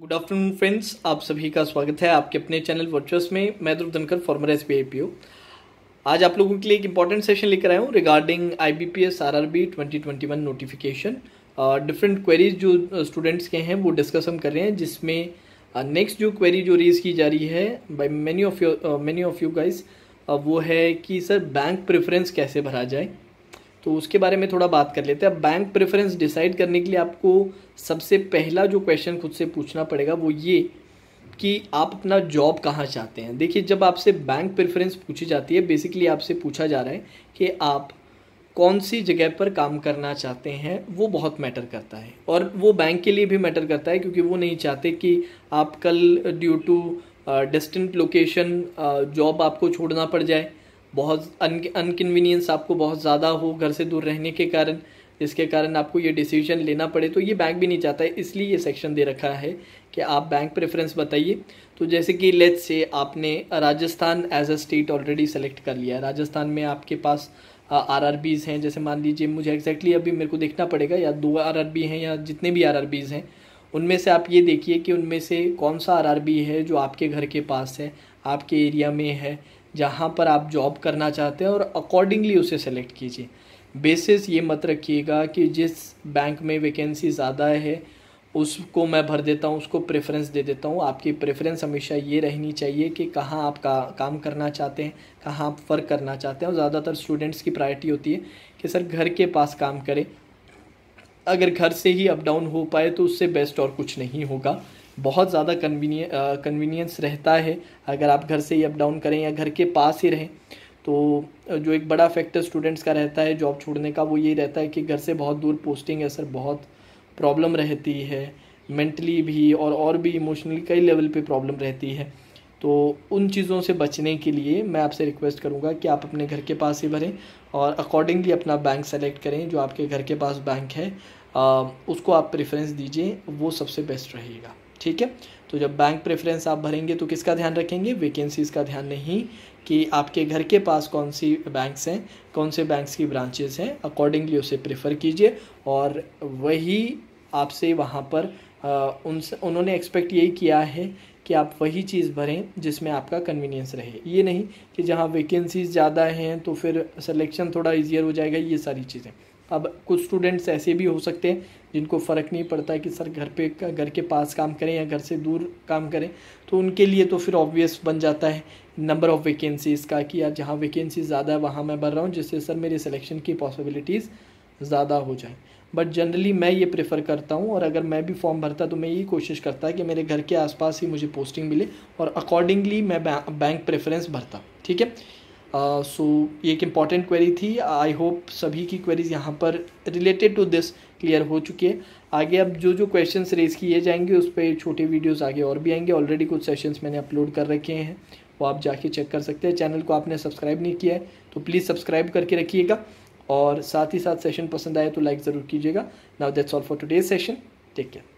good afternoon friends आप सभी का स्वागत है आपके अपने चैनल वर्चुअस में मैं ध्रुव धनकर फॉर्मर एस बी आज आप लोगों के लिए एक इंपॉर्टेंट सेशन लेकर आया हूँ regarding I B P S R R B twenty twenty one notification different queries जो स्टूडेंट्स uh, के हैं वो डिस्कस हम कर रहे हैं जिसमें नेक्स्ट uh, जो क्वेरी जो रेज की जा रही है by many of you many of you guys वो है कि सर बैंक प्रेफरेंस कैसे भरा जाए तो उसके बारे में थोड़ा बात कर लेते हैं अब बैंक प्रेफरेंस डिसाइड करने के लिए आपको सबसे पहला जो क्वेश्चन खुद से पूछना पड़ेगा वो ये कि आप अपना जॉब कहाँ चाहते हैं देखिए जब आपसे बैंक प्रेफरेंस पूछी जाती है बेसिकली आपसे पूछा जा रहा है कि आप कौन सी जगह पर काम करना चाहते हैं वो बहुत मैटर करता है और वो बैंक के लिए भी मैटर करता है क्योंकि वो नहीं चाहते कि आप कल due to distant location job आपको छोड़ना पड़ जाए बहुत अनकन्वीनियंस आपको बहुत ज़्यादा हो घर से दूर रहने के कारण जिसके कारण आपको ये डिसीजन लेना पड़े तो ये बैंक भी नहीं चाहता है इसलिए ये सेक्शन दे रखा है कि आप बैंक प्रेफरेंस बताइए तो जैसे कि लेट से आपने Rajasthan as a state already select कर लिया है राजस्थान में आपके पास आर आर बीज हैं जैसे मान लीजिए मुझे एग्जैक्टली exactly अभी मेरे को देखना पड़ेगा या दो आर आर बी हैं या जितने भी आर आर बीज हैं उनमें से आप ये देखिए कि उनमें से कौन सा आर आर बी है जो आपके घर के पास है आपके एरिया में है जहाँ पर आप जॉब करना चाहते हैं और अकॉर्डिंगली उसे सेलेक्ट कीजिए बेसिस ये मत रखिएगा कि जिस बैंक में वैकेंसी ज़्यादा है उसको मैं भर देता हूँ उसको प्रेफरेंस दे देता हूँ आपकी प्रेफरेंस हमेशा ये रहनी चाहिए कि कहाँ आप का काम करना चाहते हैं कहाँ आप वर्क करना चाहते हैं और ज़्यादातर स्टूडेंट्स की प्रायरिटी होती है कि सर घर के पास काम करें अगर घर से ही अप डाउन हो पाए तो उससे बेस्ट और कुछ नहीं होगा बहुत ज़्यादा कन्वीनियन कन्वीनियंस रहता है अगर आप घर से ही अप डाउन करें या घर के पास ही रहें तो जो एक बड़ा फैक्टर स्टूडेंट्स का रहता है जॉब छोड़ने का वो ये रहता है कि घर से बहुत दूर पोस्टिंग है सर बहुत प्रॉब्लम रहती है मेंटली भी और और भी इमोशनली कई लेवल पे प्रॉब्लम रहती है तो उन चीज़ों से बचने के लिए मैं आपसे रिक्वेस्ट करूँगा कि आप अपने घर के पास ही भरें और अकॉर्डिंगली अपना बैंक सेलेक्ट करें जो आपके घर के पास बैंक है आ, उसको आप प्रेफरेंस दीजिए वो सबसे बेस्ट रहेगा ठीक है तो जब बैंक प्रेफरेंस आप भरेंगे तो किसका ध्यान रखेंगे वैकेंसीज़ का ध्यान नहीं कि आपके घर के पास कौन सी बैंक्स हैं कौन से बैंक्स की ब्रांचेज़ हैं अकॉर्डिंगली उसे प्रेफर कीजिए और वही आपसे वहाँ पर उनसे उन्होंने एक्सपेक्ट यही किया है कि आप वही चीज़ भरें जिसमें आपका कन्वीनियंस रहे ये नहीं कि जहाँ वैकेंसीज़ ज़्यादा हैं तो फिर सिलेक्शन थोड़ा इजियर हो जाएगा ये सारी चीज़ें अब कुछ स्टूडेंट्स ऐसे भी हो सकते हैं जिनको फ़र्क नहीं पड़ता कि सर घर पे घर के पास काम करें या घर से दूर काम करें तो उनके लिए तो फिर ऑब्वियस बन जाता है नंबर ऑफ़ वैकेंसीज़ का कि यार जहाँ वैकेंसी ज़्यादा है वहाँ मैं भर रहा हूँ जिससे सर मेरी सिलेक्शन की पॉसिबिलिटीज़ ज़्यादा हो जाए बट जनरली मैं ये प्रेफर करता हूँ और अगर मैं भी फॉर्म भरता तो मैं यही कोशिश करता कि मेरे घर के आसपास ही मुझे पोस्टिंग मिले और अकॉर्डिंगली मैं बैंक प्रेफरेंस भरता ठीक है सो uh, so, ये एक इम्पॉर्टेंट क्वेरी थी आई होप सभी की क्वेरीज यहाँ पर रिलेटेड टू दिस क्लियर हो चुकी है आगे अब जो जो क्वेश्चन रेज किए जाएंगे उस पर छोटे वीडियोज़ आगे और भी आएंगे ऑलरेडी कुछ सेशंस मैंने अपलोड कर रखे हैं वो आप जाके चेक कर सकते हैं चैनल को आपने सब्सक्राइब नहीं किया है तो प्लीज़ सब्सक्राइब करके रखिएगा और साथ ही साथ सेशन पसंद आए तो लाइक ज़रूर कीजिएगा now that's all for today session take care